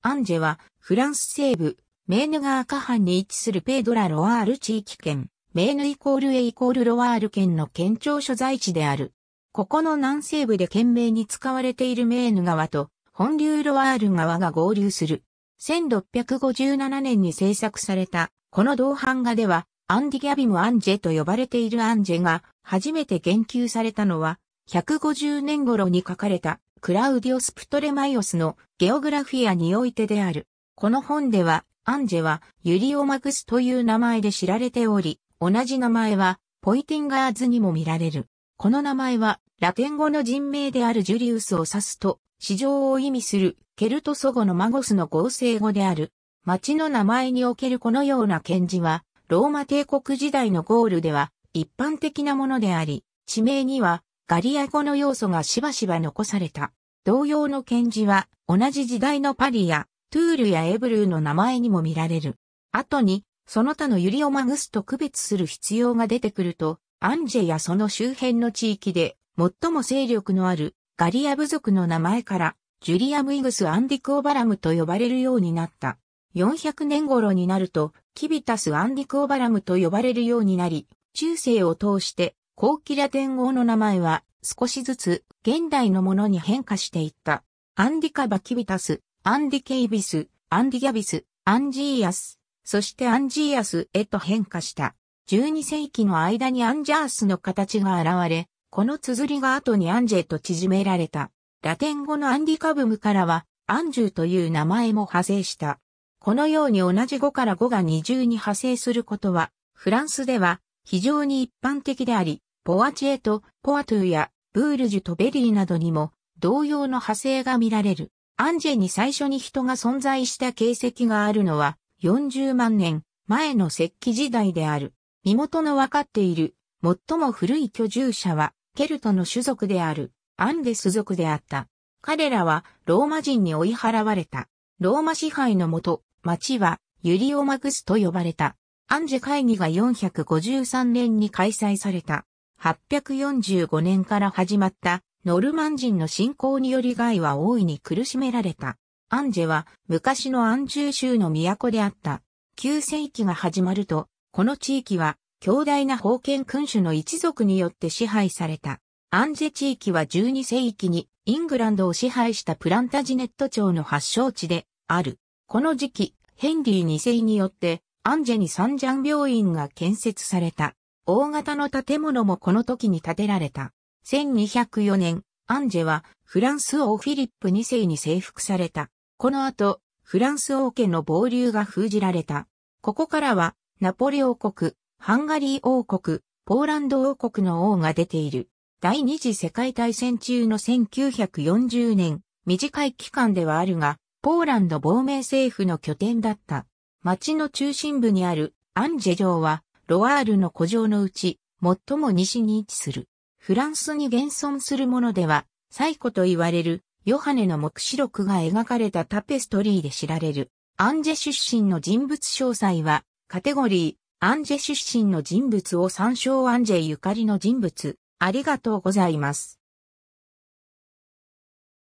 アンジェは、フランス西部、メーヌ川下半に位置するペードラ・ロワール地域圏、メーヌイコールエイコールロワール県の県庁所在地である。ここの南西部で懸命に使われているメーヌ川と、本流ロワール川が合流する。1657年に制作された、この銅版画では、アンディ・ギャビム・アンジェと呼ばれているアンジェが、初めて言及されたのは、150年頃に書かれた、クラウディオス・プトレマイオスのゲオグラフィアにおいてである。この本では、アンジェはユリオマクスという名前で知られており、同じ名前はポイティンガーズにも見られる。この名前はラテン語の人名であるジュリウスを指すと、市場を意味するケルト祖語のマゴスの合成語である。町の名前におけるこのような検事は、ローマ帝国時代のゴールでは一般的なものであり、地名にはガリア語の要素がしばしば残された。同様の検字は同じ時代のパリやトゥールやエブルーの名前にも見られる。後にその他のユリオマグスと区別する必要が出てくると、アンジェやその周辺の地域で最も勢力のあるガリア部族の名前からジュリアムイグス・アンディクオバラムと呼ばれるようになった。400年頃になると、キビタス・アンディクオバラムと呼ばれるようになり、中世を通して高期ラテン語の名前は少しずつ現代のものに変化していった。アンディカバキビタス、アンディケイビス、アンディギャビス、アンジーアス、そしてアンジーアスへと変化した。12世紀の間にアンジャースの形が現れ、この綴りが後にアンジェと縮められた。ラテン語のアンディカブムからは、アンジュという名前も派生した。このように同じ語から語が二重に派生することは、フランスでは非常に一般的であり、ポアチェとポアトゥやブールジュとベリーなどにも同様の派生が見られる。アンジェに最初に人が存在した形跡があるのは40万年前の石器時代である。身元のわかっている最も古い居住者はケルトの種族であるアンデス族であった。彼らはローマ人に追い払われた。ローマ支配のもと、町はユリオマグスと呼ばれた。アンジェ会議が453年に開催された。845年から始まったノルマン人の侵攻により害は大いに苦しめられた。アンジェは昔のアンジュー州の都であった。9世紀が始まると、この地域は強大な封建君主の一族によって支配された。アンジェ地域は12世紀にイングランドを支配したプランタジネット朝の発祥地である。この時期、ヘンリー2世によってアンジェにサンジャン病院が建設された。大型の建物もこの時に建てられた。1204年、アンジェはフランス王フィリップ2世に征服された。この後、フランス王家の暴流が封じられた。ここからは、ナポレ王国、ハンガリー王国、ポーランド王国の王が出ている。第二次世界大戦中の1940年、短い期間ではあるが、ポーランド亡命政府の拠点だった。町の中心部にあるアンジェ城は、ロワールの古城のうち、最も西に位置する。フランスに現存するものでは、最古と言われる、ヨハネの目視録が描かれたタペストリーで知られる。アンジェ出身の人物詳細は、カテゴリー、アンジェ出身の人物を参照アンジェゆかりの人物、ありがとうございます。